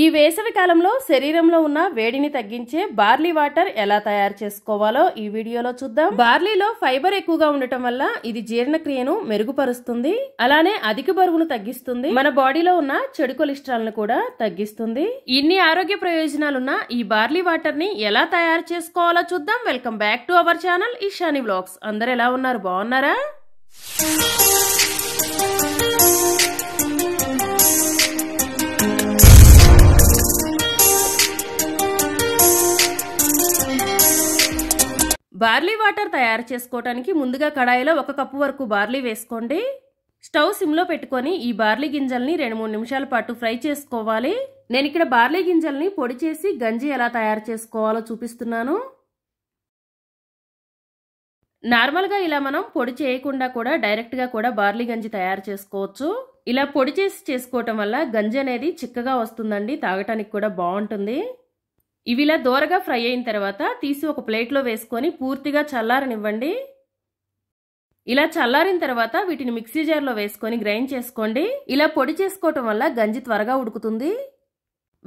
ఈ వేసవి కాలంలో శరీరంలో ఉన్న వేడిని తగ్గించే బార్లీ వాటర్ ఎలా తయారు చేసుకోవాలో ఈ వీడియోలో చూద్దాం బార్లీలో ఫైబర్ ఎక్కువగా ఉండటం వల్ల ఇది జీర్ణక్రియను మెరుగుపరుస్తుంది అలానే అధిక బరువును తగ్గిస్తుంది మన బాడీలో ఉన్న చెడు కొలెస్ట్రాల్ ను కూడా తగ్గిస్తుంది ఇన్ని ఆరోగ్య ప్రయోజనాలున్న ఈ బార్లీ వాటర్ ని ఎలా తయారు చేసుకోవాలో చూద్దాం welcome back to our channel Ishani blogs అందరు ఎలా ఉన్నారు బాగున్నారా బార్లీ వాటర్ తయారు చేసుకోవటానికి ముందుగా కడాయిలో ఒక కప్పు వరకు బార్లీ వేసుకోండి స్టవ్ సిమ్లో పెట్టుకొని ఈ బార్లీ గింజల్ని రెండు మూడు నిమిషాల పాటు ఫ్రై చేసుకోవాలి నేను ఇక్కడ బార్లీ గింజల్ని పొడి చేసి గంజి ఎలా తయారు చేసుకోవాలో చూపిస్తున్నాను నార్మల్గా ఇలా మనం పొడి చేయకుండా కూడా డైరెక్ట్గా కూడా బార్లీ గంజి తయారు చేసుకోవచ్చు ఇలా పొడి చేసి చేసుకోవటం వల్ల గంజి అనేది చిక్కగా వస్తుందండి తాగటానికి కూడా బాగుంటుంది ఇవి ఇలా దూరగా ఫ్రై అయిన తర్వాత తీసి ఒక ప్లేట్లో వేసుకొని పూర్తిగా చల్లారనివ్వండి ఇలా చల్లారిన తర్వాత వీటిని మిక్సీ జార్లో వేసుకొని గ్రైండ్ చేసుకోండి ఇలా పొడి చేసుకోవటం వల్ల గంజి త్వరగా ఉడుకుతుంది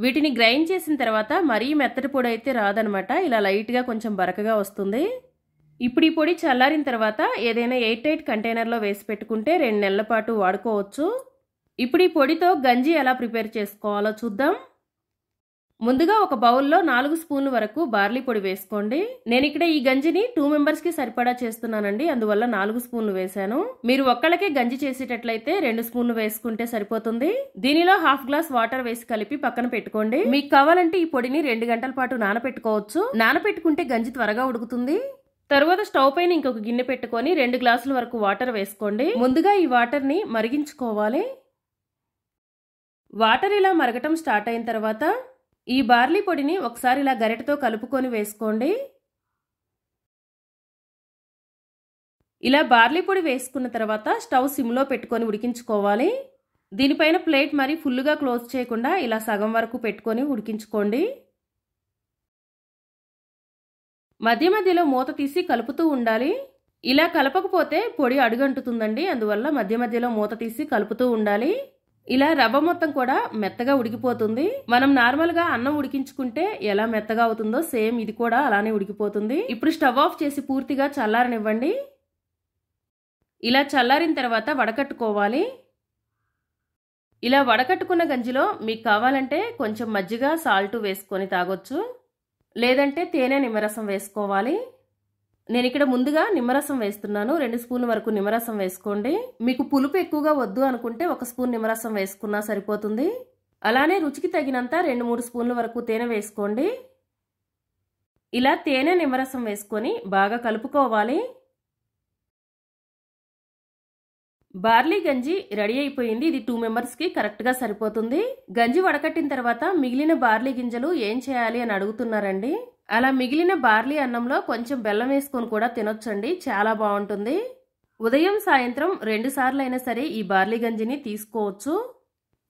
వీటిని గ్రైండ్ చేసిన తర్వాత మరీ మెత్తటి పొడి అయితే రాదనమాట ఇలా లైట్గా కొంచెం బరకగా వస్తుంది ఇప్పుడు ఈ పొడి చల్లారిన తర్వాత ఏదైనా ఎయిట్ ఎయిట్ కంటైనర్లో వేసి పెట్టుకుంటే రెండు నెలల పాటు వాడుకోవచ్చు ఇప్పుడు ఈ పొడితో గంజి ఎలా ప్రిపేర్ చేసుకోవాలో చూద్దాం ముందుగా ఒక బౌల్లో నాలుగు స్పూన్ల వరకు బార్లీ పొడి వేసుకోండి నేను ఇక్కడ ఈ గంజిని టూ మెంబర్స్ కి సరిపడా చేస్తున్నానండి అందువల్ల నాలుగు స్పూన్లు వేశాను మీరు ఒక్కళ్ళకే గంజి చేసేటట్లయితే రెండు స్పూన్లు వేసుకుంటే సరిపోతుంది దీనిలో హాఫ్ గ్లాస్ వాటర్ వేసి కలిపి పక్కన పెట్టుకోండి మీకు కావాలంటే ఈ పొడిని రెండు గంటల పాటు నానపెట్టుకోవచ్చు నానపెట్టుకుంటే గంజి త్వరగా ఉడుకుతుంది తర్వాత స్టవ్ పైన ఇంకొక గిన్నె పెట్టుకొని రెండు గ్లాసుల వరకు వాటర్ వేసుకోండి ముందుగా ఈ వాటర్ని మరిగించుకోవాలి వాటర్ ఇలా మరగటం స్టార్ట్ అయిన తర్వాత ఈ బార్లీ పొడిని ఒకసారి ఇలా గరిటతో కలుపుకొని వేసుకోండి ఇలా బార్లీ పొడి వేసుకున్న తర్వాత స్టవ్ సిమ్లో పెట్టుకొని ఉడికించుకోవాలి దీనిపైన ప్లేట్ మరి ఫుల్గా క్లోజ్ చేయకుండా ఇలా సగం వరకు పెట్టుకొని ఉడికించుకోండి మధ్య మధ్యలో మూత తీసి కలుపుతూ ఉండాలి ఇలా కలపకపోతే పొడి అడుగంటుతుందండి అందువల్ల మధ్య మధ్యలో మూత తీసి కలుపుతూ ఉండాలి ఇలా రవ్వ మొత్తం కూడా మెత్తగా ఉడికిపోతుంది మనం నార్మల్ గా అన్నం ఉడికించుకుంటే ఎలా మెత్తగా అవుతుందో సేమ్ ఇది కూడా అలానే ఉడికిపోతుంది ఇప్పుడు స్టవ్ ఆఫ్ చేసి పూర్తిగా చల్లారనివ్వండి ఇలా చల్లారిన తర్వాత వడకట్టుకోవాలి ఇలా వడకట్టుకున్న గంజిలో మీకు కావాలంటే కొంచెం మజ్జిగ సాల్ట్ వేసుకొని తాగొచ్చు లేదంటే తేనె నిమ్మరసం వేసుకోవాలి నేను ఇక్కడ ముందుగా నిమ్మరసం వేస్తున్నాను రెండు స్పూన్ల వరకు నిమ్మరసం వేసుకోండి మీకు పులుపు ఎక్కువగా వద్దు అనుకుంటే ఒక స్పూన్ నిమ్మరసం వేసుకున్నా సరిపోతుంది అలానే రుచికి తగినంత రెండు మూడు స్పూన్ల వరకు తేనె వేసుకోండి ఇలా తేనె నిమ్మరసం వేసుకొని బాగా కలుపుకోవాలి బార్లీ గంజి రెడీ అయిపోయింది ఇది టూ మెంబర్స్కి కరెక్ట్గా సరిపోతుంది గంజి వడకట్టిన తర్వాత మిగిలిన బార్లీ గింజలు ఏం చేయాలి అని అడుగుతున్నారండి అలా మిగిలిన బార్లీ అన్నంలో కొంచెం బెల్లం వేసుకొని కూడా తినొచ్చండి చాలా బాగుంటుంది ఉదయం సాయంత్రం రెండుసార్లు అయినా సరే ఈ బార్లీ గంజిని తీసుకోవచ్చు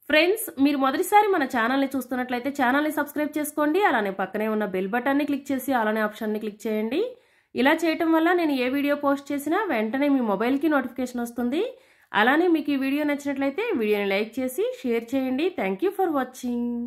ఫ్రెండ్స్ మీరు మొదటిసారి మన ఛానల్ని చూస్తున్నట్లయితే ఛానల్ని సబ్స్క్రైబ్ చేసుకోండి అలానే పక్కనే ఉన్న బెల్ బటన్ని క్లిక్ చేసి అలానే ఆప్షన్ని క్లిక్ చేయండి ఇలా చేయటం వల్ల నేను ఏ వీడియో పోస్ట్ చేసినా వెంటనే మీ మొబైల్కి నోటిఫికేషన్ వస్తుంది అలానే మీకు ఈ వీడియో నచ్చినట్లయితే వీడియోని లైక్ చేసి షేర్ చేయండి థ్యాంక్ ఫర్ వాచింగ్